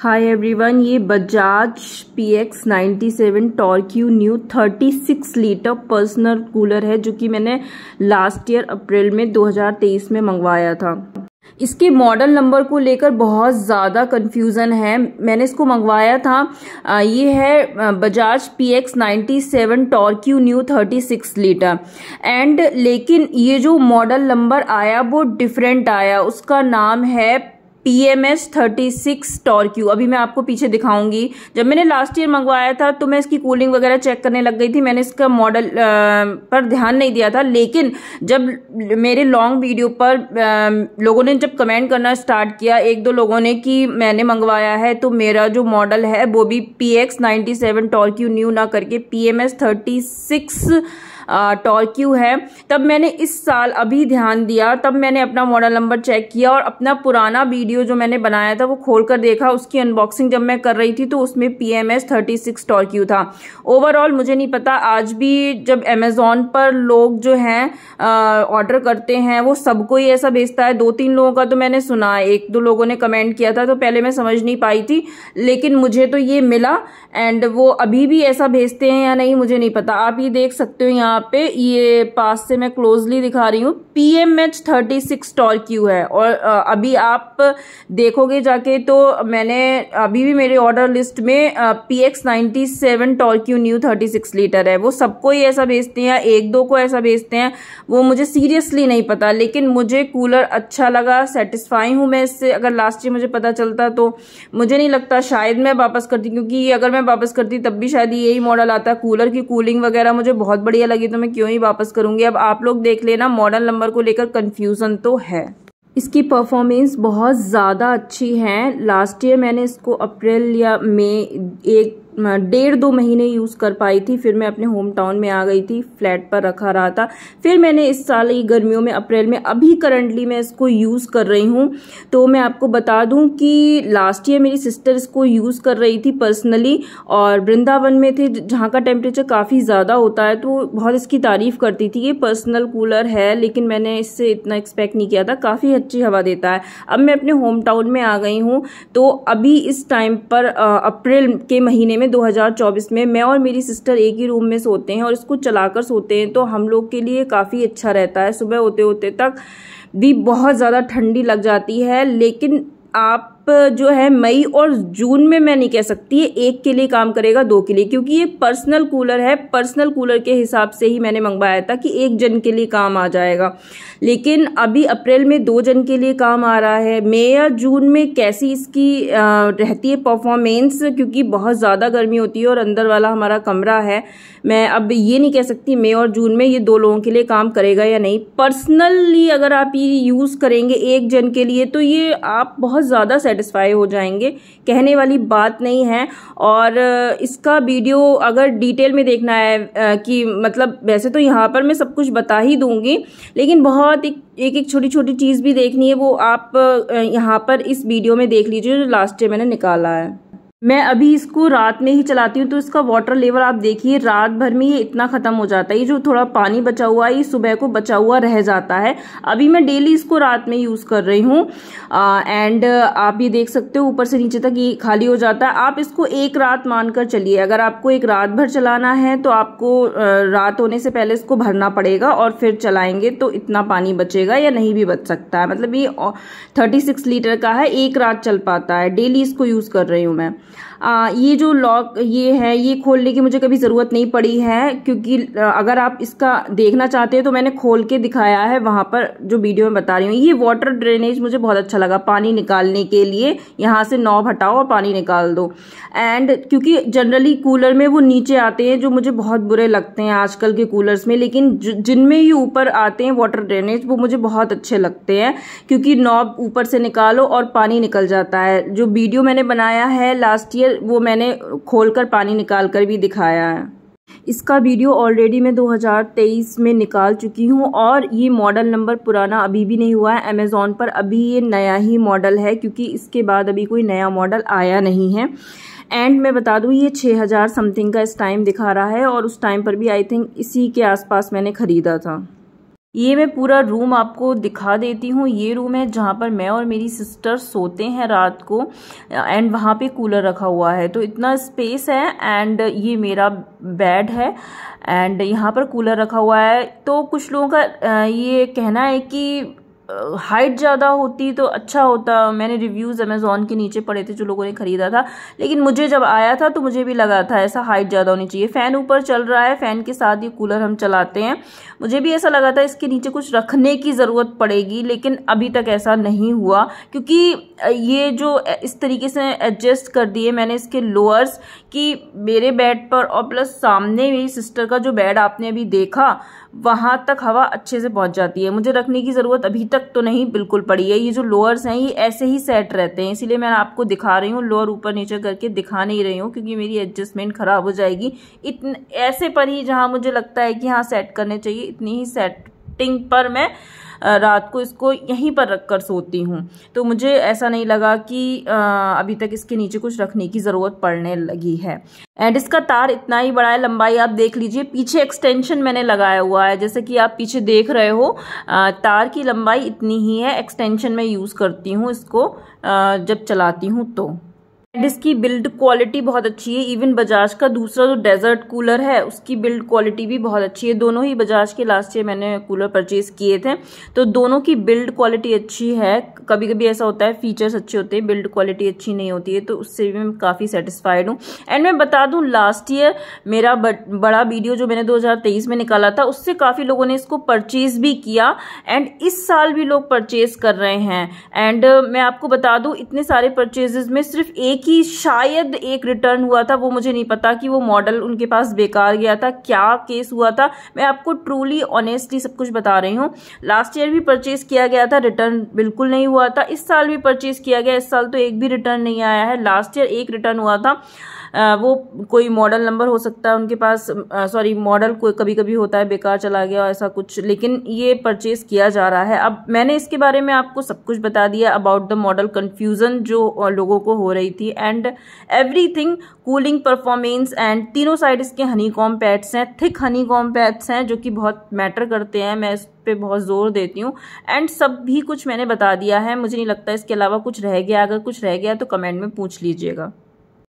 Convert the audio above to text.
हाय everyone ये Bajaj P X ninety seven torque new thirty six litre personal cooler है जो कि मैंने लास्ट ईयर अप्रैल में 2023 में मंगवाया था इसके मॉडल नंबर को लेकर बहुत ज़्यादा कन्फ्यूज़न है मैंने इसको मंगवाया था ये है Bajaj P X ninety seven torque new thirty six litre and लेकिन ये जो मॉडल नंबर आया वो डिफरेंट आया उसका नाम है P M S thirty six torque अभी मैं आपको पीछे दिखाऊंगी जब मैंने लास्ट ईयर मंगवाया था तो मैं इसकी कूलिंग वगैरह चेक करने लग गई थी मैंने इसका मॉडल पर ध्यान नहीं दिया था लेकिन जब मेरे लॉन्ग वीडियो पर आ, लोगों ने जब कमेंट करना स्टार्ट किया एक दो लोगों ने कि मैंने मंगवाया है तो मेरा जो मॉडल है वो भी P X ninety seven torque new ना करके P M S thirty six torque है तब मैंने इस साल अभी ध्यान दिया तब मैंने अपना मॉडल नंबर चेक किया और अपना पुराना वीडियो जो मैंने बनाया था वो खोल कर देखा उसकी अनबॉक्सिंग जब मैं कर रही थी तो उसमें P M S thirty six torque था ओवरऑल मुझे नहीं पता आज भी जब अमेज़ोन पर लोग जो हैं ऑर्डर करते हैं वो सबको ही ऐसा भेजता है दो तीन लोगों का तो मैंने सुना है एक दो लोगों ने कमेंट किया था तो पहले मैं समझ नहीं पाई थी लेकिन मुझे तो ये मिला एंड वो अभी भी ऐसा भेजते हैं या नहीं मुझे नहीं पता आप ये देख सकते हो यहाँ यहाँ पे ये पास से मैं क्लोजली दिखा रही हूँ P M H thirty six torque है और अभी आप देखोगे जाके तो मैंने अभी भी मेरे ऑर्डर लिस्ट में P X ninety seven torque new thirty six litre है वो सबको ही ऐसा भेजते हैं एक दो को ऐसा भेजते हैं वो मुझे सीरियसली नहीं पता लेकिन मुझे कूलर अच्छा लगा सेटिस्फाई हूँ मैं इससे अगर लास्ट ईयर मुझे पता चलता तो मुझे नहीं लगता शायद मैं वापस करती क्योंकि अगर मैं वापस करती तब भी शायद यही मॉडल आता कूलर की कूलिंग वगैरह मुझे बहुत बढ़िया लगी करूंगी तो मैं क्यों ही वापस करूंगी अब आप लोग देख लेना मॉडल नंबर को लेकर कन्फ्यूज़न तो है इसकी परफॉर्मेंस बहुत ज़्यादा अच्छी है लास्ट ईयर मैंने इसको अप्रैल या मई एक डेढ़ दो महीने यूज़ कर पाई थी फिर मैं अपने होम टाउन में आ गई थी फ्लैट पर रखा रहा था फिर मैंने इस साल ही गर्मियों में अप्रैल में अभी करंटली मैं इसको यूज़ कर रही हूँ तो मैं आपको बता दूँ कि लास्ट ईयर मेरी सिस्टर इसको यूज़ कर रही थी पर्सनली और वृंदावन में थे जहाँ का टेम्परेचर काफ़ी ज़्यादा होता है तो बहुत इसकी तारीफ़ करती थी ये पर्सनल कूलर है लेकिन मैंने इससे इतना एक्सपेक्ट नहीं किया था काफ़ी अच्छी हवा देता है अब मैं अपने होम टाउन में आ गई हूँ तो अभी इस टाइम पर अप्रैल के महीने में में 2024 में मैं और मेरी सिस्टर एक ही रूम में सोते हैं और इसको चलाकर सोते हैं तो हम लोग के लिए काफ़ी अच्छा रहता है सुबह होते होते तक भी बहुत ज़्यादा ठंडी लग जाती है लेकिन आप जो है मई और जून में मैं नहीं कह सकती है एक के लिए काम करेगा दो के लिए क्योंकि ये पर्सनल कूलर है पर्सनल कूलर के हिसाब से ही मैंने मंगवाया था कि एक जन के लिए काम आ जाएगा लेकिन अभी अप्रैल में दो जन के लिए काम आ रहा है मई या जून में कैसी इसकी रहती है परफॉर्मेंस क्योंकि बहुत ज़्यादा गर्मी होती है और अंदर वाला हमारा कमरा है मैं अब ये नहीं कह सकती मई और जून में ये दो लोगों के लिए काम करेगा या नहीं पर्सनली अगर आप ये यूज़ करेंगे एक जन के लिए तो ये आप बहुत ज़्यादा सेट सेटिस्फाई हो जाएंगे कहने वाली बात नहीं है और इसका वीडियो अगर डिटेल में देखना है कि मतलब वैसे तो यहाँ पर मैं सब कुछ बता ही दूंगी लेकिन बहुत एक एक एक छोटी छोटी चीज़ भी देखनी है वो आप यहाँ पर इस वीडियो में देख लीजिए जो लास्ट डे मैंने निकाला है मैं अभी इसको रात में ही चलाती हूँ तो इसका वाटर लेवल आप देखिए रात भर में ये इतना ख़त्म हो जाता है ये जो थोड़ा पानी बचा हुआ है ये सुबह को बचा हुआ रह जाता है अभी मैं डेली इसको रात में यूज़ कर रही हूँ एंड आप ये देख सकते हो ऊपर से नीचे तक ये खाली हो जाता है आप इसको एक रात मानकर चलिए अगर आपको एक रात भर चलाना है तो आपको रात होने से पहले इसको भरना पड़ेगा और फिर चलाएंगे तो इतना पानी बचेगा या नहीं भी बच सकता है मतलब ये थर्टी सिक्स लीटर का है एक रात चल पाता है डेली इसको यूज़ कर रही हूँ मैं आ, ये जो लॉक ये है ये खोलने की मुझे कभी ज़रूरत नहीं पड़ी है क्योंकि अगर आप इसका देखना चाहते हैं तो मैंने खोल के दिखाया है वहाँ पर जो वीडियो में बता रही हूँ ये वाटर ड्रेनेज मुझे बहुत अच्छा लगा पानी निकालने के लिए यहाँ से नॉब हटाओ और पानी निकाल दो एंड क्योंकि जनरली कूलर में वो नीचे आते हैं जो मुझे बहुत बुरे लगते हैं आजकल के कूलर्स में लेकिन जिनमें ये ऊपर आते हैं वाटर ड्रेनेज वो मुझे बहुत अच्छे लगते हैं क्योंकि नॉब ऊपर से निकालो और पानी निकल जाता है जो वीडियो मैंने बनाया है लास्ट लास्ट ईयर वो मैंने खोल कर पानी निकाल कर भी दिखाया है इसका वीडियो ऑलरेडी मैं 2023 में निकाल चुकी हूँ और ये मॉडल नंबर पुराना अभी भी नहीं हुआ है अमेज़ोन पर अभी ये नया ही मॉडल है क्योंकि इसके बाद अभी कोई नया मॉडल आया नहीं है एंड मैं बता दूँ ये 6000 समथिंग का इस टाइम दिखा रहा है और उस टाइम पर भी आई थिंक इसी के आसपास मैंने ख़रीदा था ये मैं पूरा रूम आपको दिखा देती हूँ ये रूम है जहाँ पर मैं और मेरी सिस्टर सोते हैं रात को एंड वहाँ पे कूलर रखा हुआ है तो इतना स्पेस है एंड ये मेरा बेड है एंड यहाँ पर कूलर रखा हुआ है तो कुछ लोगों का ये कहना है कि हाइट ज़्यादा होती तो अच्छा होता मैंने रिव्यूज़ अमेज़ोन के नीचे पड़े थे जो लोगों ने ख़रीदा था लेकिन मुझे जब आया था तो मुझे भी लगा था ऐसा हाइट ज़्यादा होनी चाहिए फ़ैन ऊपर चल रहा है फ़ैन के साथ ये कूलर हम चलाते हैं मुझे भी ऐसा लगा था इसके नीचे कुछ रखने की ज़रूरत पड़ेगी लेकिन अभी तक ऐसा नहीं हुआ क्योंकि ये जो इस तरीके से एडजस्ट कर दिए मैंने इसके लोअर्स कि मेरे बेड पर और प्लस सामने मेरी सिस्टर का जो बेड आपने अभी देखा वहाँ तक हवा अच्छे से पहुँच जाती है मुझे रखने की ज़रूरत अभी तक तो नहीं बिल्कुल पड़ी है ये जो लोअर्स हैं ये ऐसे ही सेट रहते हैं इसीलिए मैं आपको दिखा रही हूँ लोअर ऊपर नीचे करके दिखा नहीं रही हूँ क्योंकि मेरी एडजस्टमेंट ख़राब हो जाएगी इतने ऐसे पर ही जहाँ मुझे लगता है कि हाँ सेट करने चाहिए इतनी ही सेट टिंग पर मैं रात को इसको यहीं पर रख कर सोती हूँ तो मुझे ऐसा नहीं लगा कि अभी तक इसके नीचे कुछ रखने की ज़रूरत पड़ने लगी है एंड इसका तार इतना ही बड़ा है लंबाई आप देख लीजिए पीछे एक्सटेंशन मैंने लगाया हुआ है जैसे कि आप पीछे देख रहे हो तार की लंबाई इतनी ही है एक्सटेंशन मैं यूज़ करती हूँ इसको जब चलाती हूँ तो एंड इसकी बिल्ड क्वालिटी बहुत अच्छी है इवन बजाज का दूसरा जो डेजर्ट कूलर है उसकी बिल्ड क्वालिटी भी बहुत अच्छी है दोनों ही बजाज के लास्ट ईयर मैंने कूलर परचेज किए थे तो दोनों की बिल्ड क्वालिटी अच्छी है कभी कभी ऐसा होता है फीचर्स अच्छे होते हैं बिल्ड क्वालिटी अच्छी नहीं होती है तो उससे भी मैं काफ़ी सेटिस्फाइड हूँ एंड मैं बता दूँ लास्ट ईयर मेरा बड़ा वीडियो जो मैंने दो में निकाला था उससे काफ़ी लोगों ने इसको परचेज भी किया एंड इस साल भी लोग परचेज कर रहे हैं एंड मैं आपको बता दूँ इतने सारे परचेजेज में सिर्फ एक कि शायद एक रिटर्न हुआ था वो मुझे नहीं पता कि वो मॉडल उनके पास बेकार गया था क्या केस हुआ था मैं आपको ट्रूली ऑनेस्टली सब कुछ बता रही हूँ लास्ट ईयर भी परचेज किया गया था रिटर्न बिल्कुल नहीं हुआ था इस साल भी परचेज किया गया इस साल तो एक भी रिटर्न नहीं आया है लास्ट ईयर एक रिटर्न हुआ था वो कोई मॉडल नंबर हो सकता है उनके पास सॉरी मॉडल कोई कभी कभी होता है बेकार चला गया ऐसा कुछ लेकिन ये परचेस किया जा रहा है अब मैंने इसके बारे में आपको सब कुछ बता दिया अबाउट द मॉडल कन्फ्यूज़न जो लोगों को हो रही थी and every cooling performance and तीनों साइड इसके हनी कॉम पैड्स हैं थिक हनी कॉम पैड्स हैं जो कि बहुत मैटर करते हैं मैं इस पे बहुत जोर देती हूँ एंड सब भी कुछ मैंने बता दिया है मुझे नहीं लगता इसके अलावा कुछ रह गया अगर कुछ रह गया तो कमेंट में पूछ लीजिएगा